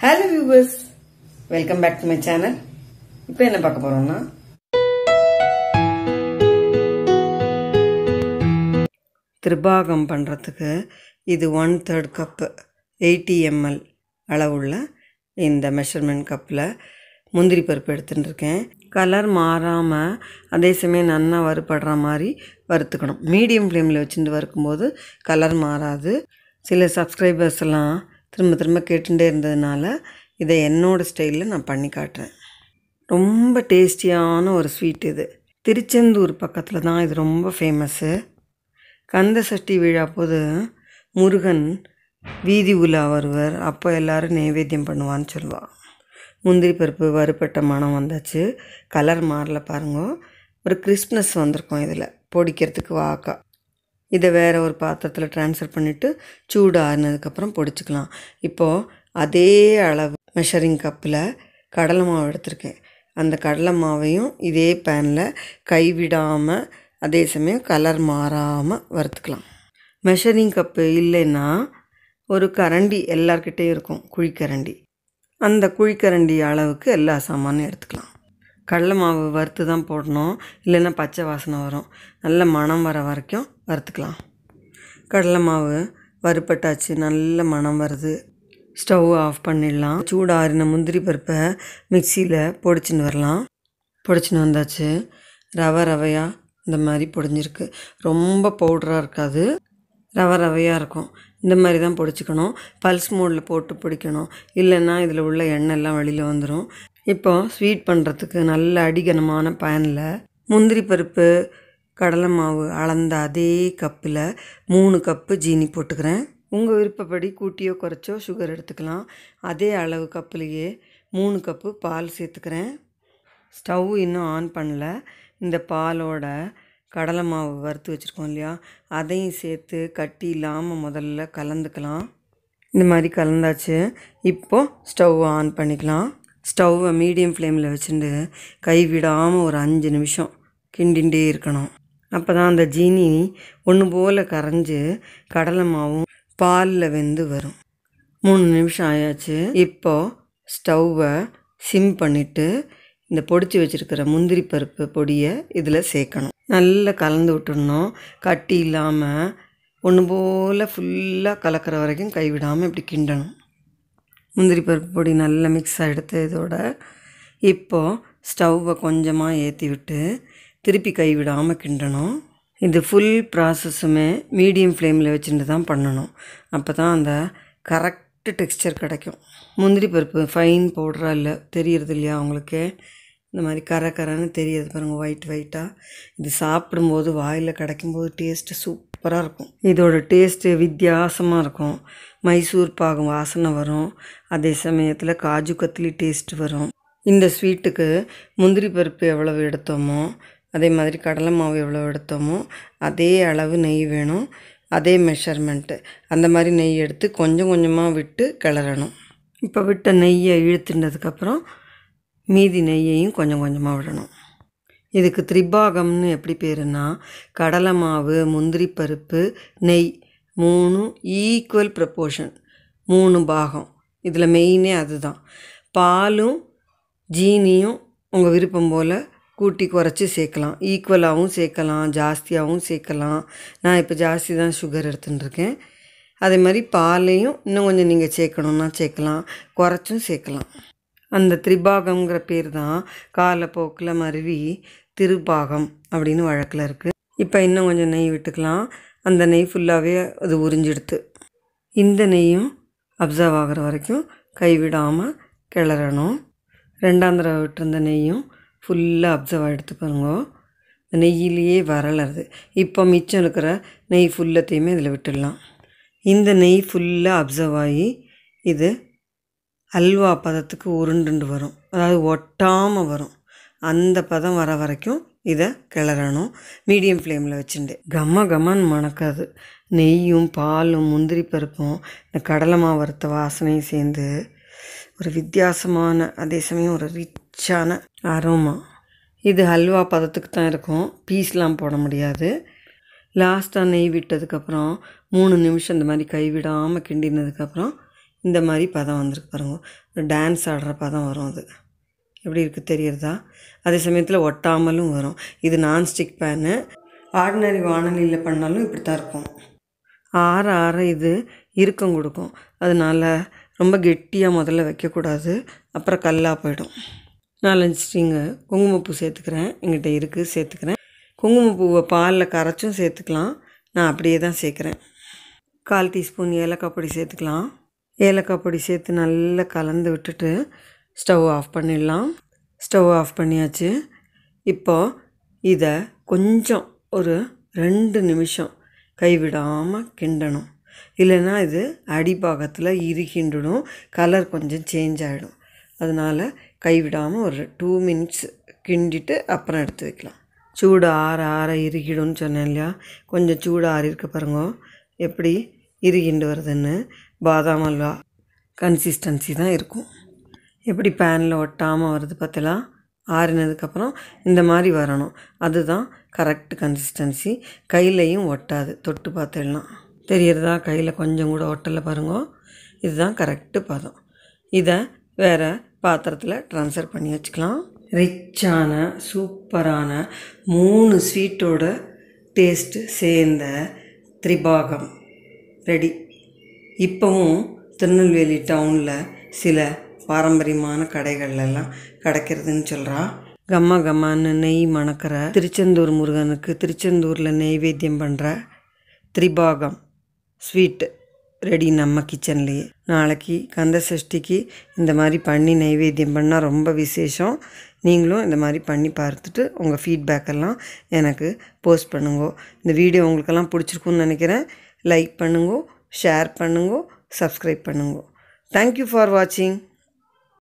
hello viewers welcome back to my channel இப்போ என்ன பார்க்க போறோம்னா திருபாகம் பண்ணுறதுக்கு இது one third cup eighty ML அளவுள்ள இந்த மெஷர்மெண்ட் கப்பில் முந்திரி பருப்பு எடுத்துகிட்டு இருக்கேன் கலர் மாறாமல் அதே சமயம் நன்னா வறுபடுற மாதிரி வறுத்துக்கணும் மீடியம் ஃப்ளேமில் வச்சுட்டு வறுக்கும்போது கலர் மாறாது சில சப்ஸ்கிரைபர்ஸ் எல்லாம் திரும்ப திரும்ப கேட்டுகிட்டே இருந்ததுனால இதை என்னோடய ஸ்டைலில் நான் பண்ணி காட்டுறேன் ரொம்ப டேஸ்டியான ஒரு ஸ்வீட் இது திருச்செந்தூர் பக்கத்தில் தான் இது ரொம்ப ஃபேமஸ்ஸு கந்த சஷ்டி விழா போது முருகன் வீதி உலா வருவர் அப்போ எல்லோரும் நைவேத்தியம் பண்ணுவான்னு சொல்லுவாள் முந்திரி பருப்பு வறுப்பட்ட மனம் வந்தாச்சு கலர் மாறல பாருங்க ஒரு கிறிஸ்மஸ் வந்திருக்கும் இதில் பொடிக்கிறதுக்கு வாக்கா இதை வேறு ஒரு பாத்திரத்தில் ட்ரான்ஸ்ஃபர் பண்ணிவிட்டு சூடு ஆறினதுக்கப்புறம் பொடிச்சிக்கலாம் இப்போது அதே அளவு மெஷரிங் கப்பில் கடலை மாவு எடுத்திருக்கேன் அந்த கடலை மாவையும் இதே பேனில் கைவிடாமல் அதே சமயம் கலர் மாறாமல் வறுத்துக்கலாம் மெஷரிங் கப்பு இல்லைன்னா ஒரு கரண்டி எல்லார்கிட்டேயும் இருக்கும் குழிக்கரண்டி அந்த குழிக்கரண்டி அளவுக்கு எல்லா சாமானும் எடுத்துக்கலாம் கடலை மாவு வறுத்து தான் போடணும் இல்லைன்னா பச்சை வாசனை வரும் நல்ல மணம் வர வரைக்கும் வறுத்துக்கலாம் கடலை மாவு வறுப்பட்டாச்சு நல்ல மணம் வருது ஸ்டவ் ஆஃப் பண்ணிடலாம் சூடாறின முந்திரி பருப்பை மிக்சியில் பொடிச்சின்னு வரலாம் பொடிச்சின்னு வந்தாச்சு ரவை ரவையாக இந்த மாதிரி பொடிஞ்சிருக்கு ரொம்ப பவுடராக இருக்காது ரவை ரவையாக இருக்கும் இந்த மாதிரி தான் பொடிச்சிக்கணும் பல்ஸ் மோடில் போட்டு பிடிக்கணும் இல்லைன்னா இதில் உள்ள எண்ணெய் எல்லாம் வெளியில் வந்துடும் இப்போ ஸ்வீட் பண்ணுறதுக்கு நல்ல அடிகனமான பயனில் முந்திரி பருப்பு கடலை மாவு அளந்த அதே கப்பில் மூணு கப்பு ஜீனி போட்டுக்கிறேன் உங்கள் விருப்பப்படி கூட்டியோ குறைச்சோ சுகர் எடுத்துக்கலாம் அதே அளவு கப்புலேயே மூணு கப்பு பால் சேர்த்துக்கிறேன் ஸ்டவ் இன்னும் ஆன் பண்ணல இந்த பாலோட கடலை மாவு வறுத்து வச்சுருக்கோம் இல்லையா அதையும் சேர்த்து கட்டி இல்லாமல் முதல்ல கலந்துக்கலாம் இந்த மாதிரி கலந்தாச்சு இப்போது ஸ்டவ் ஆன் பண்ணிக்கலாம் ஸ்டவ்வை மீடியம் ஃப்ளேமில் வச்சுட்டு கைவிடாமல் ஒரு அஞ்சு நிமிஷம் கிண்டிகிட்டே இருக்கணும் அப்போ தான் அந்த ஜீனி ஒன்று போல் கரைஞ்சி கடலை மாவும் பாலில் வெந்து வரும் மூணு நிமிஷம் ஆயாச்சு இப்போது ஸ்டவ்வை சிம் பண்ணிவிட்டு இந்த பொடிச்சு வச்சுருக்கிற முந்திரி பருப்பு பொடியை இதில் சேர்க்கணும் நல்லா கலந்து விட்டுடணும் கட்டி இல்லாமல் ஒன்று போல் ஃபுல்லாக கலக்கிற வரைக்கும் கைவிடாமல் இப்படி கிண்டணும் முந்திரி பருப்பு பொடி நல்லா மிக்ஸ் எடுத்து இதோட இப்போது ஸ்டவ்வை கொஞ்சமாக ஏற்றி விட்டு திருப்பி கைவிடாமல் கிண்டணும் இது ஃபுல் ப்ராசஸுமே மீடியம் ஃப்ளேமில் வச்சுட்டு தான் பண்ணணும் அப்போ தான் அந்த கரெக்டு டெக்ஸ்சர் கிடைக்கும் முந்திரி பருப்பு ஃபைன் பவுடராக இல்லை தெரியறது இல்லையா அவங்களுக்கு இந்த மாதிரி கரை கரைன்னு தெரியாது பாருங்கள் ஒயிட் ஒயிட்டாக இது சாப்பிடும்போது வாயில் கிடைக்கும்போது டேஸ்ட்டு சூப் சூப்பராக இருக்கும் இதோட டேஸ்ட்டு வித்தியாசமாக இருக்கும் மைசூர் பாகம் வாசனை வரும் அதே சமயத்தில் காஜு கத்திலி டேஸ்ட்டு வரும் இந்த ஸ்வீட்டுக்கு முந்திரி பருப்பு எவ்வளவு எடுத்தோமோ அதே மாதிரி கடலை மாவு எவ்வளோ எடுத்தோமோ அதே அளவு நெய் வேணும் அதே மெஷர்மெண்ட்டு அந்த மாதிரி நெய் எடுத்து கொஞ்சம் கொஞ்சமாக விட்டு கிளறணும் இப்போ விட்ட நெய்யை இழுத்துனதுக்கப்புறம் மீதி நெய்யையும் கொஞ்சம் கொஞ்சமாக விடணும் இதுக்கு திரிபாகம்னு எப்படி பேருன்னா கடலை மாவு முந்திரி பருப்பு நெய் மூணு ஈக்குவல் ப்ரப்போர்ஷன் மூணு பாகம் இதில் மெயினே அதுதான் பாலும் ஜீனியும் உங்கள் விருப்பம் போல் கூட்டி குறைச்சி சேர்க்கலாம் ஈக்குவலாகவும் சேர்க்கலாம் ஜாஸ்தியாகவும் சேர்க்கலாம் நான் இப்போ ஜாஸ்தி தான் சுகர் எடுத்துட்டுருக்கேன் அதே மாதிரி பாலையும் இன்னும் கொஞ்சம் நீங்கள் சேர்க்கணுன்னா சேர்க்கலாம் குறைச்சும் சேர்க்கலாம் அந்த திரிபாகங்கிற பேர் தான் காலப்போக்கில் மருவி திருப்பாகம் அப்படின்னு வழக்கில் இருக்குது இப்போ இன்னும் கொஞ்சம் நெய் விட்டுக்கலாம் அந்த நெய் ஃபுல்லாகவே அது உறிஞ்சிடுத்து இந்த நெய்யும் அப்சர்வ் ஆகிற வரைக்கும் கைவிடாமல் கிளறணும் ரெண்டாம் தடவை விட்டுருந்த நெய்யும் ஃபுல்லாக அப்சர்வ் ஆகிடுத்து பாருங்க நெய்யிலேயே வரலருது இப்போ மிச்சம் இருக்கிற நெய் ஃபுல்லத்தையுமே இதில் விட்டுடலாம் இந்த நெய் ஃபுல்லாக அப்சர்வ் ஆகி இது அல்வா பதத்துக்கு உருண்டுண்டு வரும் அதாவது ஒட்டாமல் வரும் அந்த பதம் வர வரைக்கும் இதை கிளறணும் மீடியம் ஃப்ளேமில் வச்சுட்டு கம்ம கம்மன் மணக்காது நெய்யும் பாலும் முந்திரி பருப்பும் இந்த கடலை மாவு வாசனையும் சேர்ந்து ஒரு வித்தியாசமான அதே சமயம் ஒரு ரிச்சான அரோமா இது ஹல்வா பதத்துக்கு தான் இருக்கும் பீஸ்லாம் போட முடியாது லாஸ்ட்டாக நெய் விட்டதுக்கப்புறம் மூணு நிமிஷம் இந்த மாதிரி கைவிடாமல் கிண்டினதுக்கப்புறம் இந்த மாதிரி பதம் வந்திருக்கு பாருங்க ஒரு டான்ஸ் ஆடுற பதம் வரும் அது எப்படி இருக்குது தெரியறதா அதே சமயத்தில் ஒட்டாமலும் வரும் இது நான்ஸ்டிக் பேனு ஆர்டினரி வானொலியில் பண்ணாலும் இப்படி தான் இருக்கும் ஆற ஆற இது இறுக்கம் கொடுக்கும் அதனால் ரொம்ப கெட்டியாக முதல்ல வைக்கக்கூடாது அப்புறம் கல்லாக போயிடும் நாலஞ்சு ஸ்ட்ரிங்கு குங்குமப்பூ சேர்த்துக்கிறேன் எங்கிட்ட இருக்குது சேர்த்துக்கிறேன் குங்குமப்பூவை பாலில் கரைச்சும் சேர்த்துக்கலாம் நான் அப்படியே தான் சேர்க்குறேன் கால் டீஸ்பூன் ஏலக்காய் பொடி சேர்த்துக்கலாம் ஏலக்காய் பொடி சேர்த்து நல்லா கலந்து விட்டுட்டு ஸ்டவ் ஆஃப் பண்ணிடலாம் ஸ்டவ் ஆஃப் பண்ணியாச்சு இப்போ இதை கொஞ்சம் ஒரு ரெண்டு நிமிஷம் கைவிடாமல் கிண்டணும் இல்லைன்னா இது அடிப்பாகத்தில் இருக்கின்றணும் கலர் கொஞ்சம் சேஞ்ச் ஆகிடும் அதனால் கைவிடாமல் ஒரு டூ மினிட்ஸ் கிண்டிட்டு அப்புறம் எடுத்து வைக்கலாம் சூடு ஆற ஆற இறுகிடும்னு சொன்னேன் இல்லையா கொஞ்சம் சூடு ஆறிருக்க பாருங்க எப்படி இறுகிண்டு வருதுன்னு பாதாம் அல்வா கன்சிஸ்டன்சி தான் இருக்கும் எப்படி பேனில் ஒட்டாமல் வருது பார்த்தலாம் ஆறினதுக்கப்புறம் இந்த மாதிரி வரணும் அதுதான் கரெக்ட் கன்சிஸ்டன்சி கையிலையும் ஒட்டாது தொட்டு பார்த்துடலாம் தெரியறதா கையில் கொஞ்சம் கூட ஒட்டலை பாருங்க இதுதான் கரெக்டு பதம் இதை வேறு பாத்திரத்தில் ட்ரான்ஸ்ஃபர் பண்ணி வச்சுக்கலாம் ரிச்சான சூப்பரான மூணு ஸ்வீட்டோட டேஸ்ட்டு சேர்ந்த திரிபாகம் ரெடி இப்போவும் திருநெல்வேலி டவுனில் சில பாரம்பரியமான கடைகள்லாம் கிடைக்கிறதுன்னு சொல்கிறாள் கம்மா கம்மான்னு நெய் மணக்கிற திருச்செந்தூர் முருகனுக்கு திருச்செந்தூரில் நெய்வேத்தியம் பண்ணுற திரிபாகம் ஸ்வீட்டு ரெடி நம்ம கிச்சன்லேயே நாளைக்கு கந்த சஷ்டிக்கு இந்த மாதிரி பண்ணி நைவேத்தியம் பண்ணால் ரொம்ப விசேஷம் நீங்களும் இந்த மாதிரி பண்ணி பார்த்துட்டு உங்கள் ஃபீட்பேக்கெல்லாம் எனக்கு போஸ்ட் பண்ணுங்க இந்த வீடியோ உங்களுக்கெல்லாம் பிடிச்சிருக்குன்னு நினைக்கிறேன் லைக் பண்ணுங்க ஷேர் பண்ணுங்க சப்ஸ்கிரைப் பண்ணுங்க தேங்க்யூ ஃபார் வாட்சிங்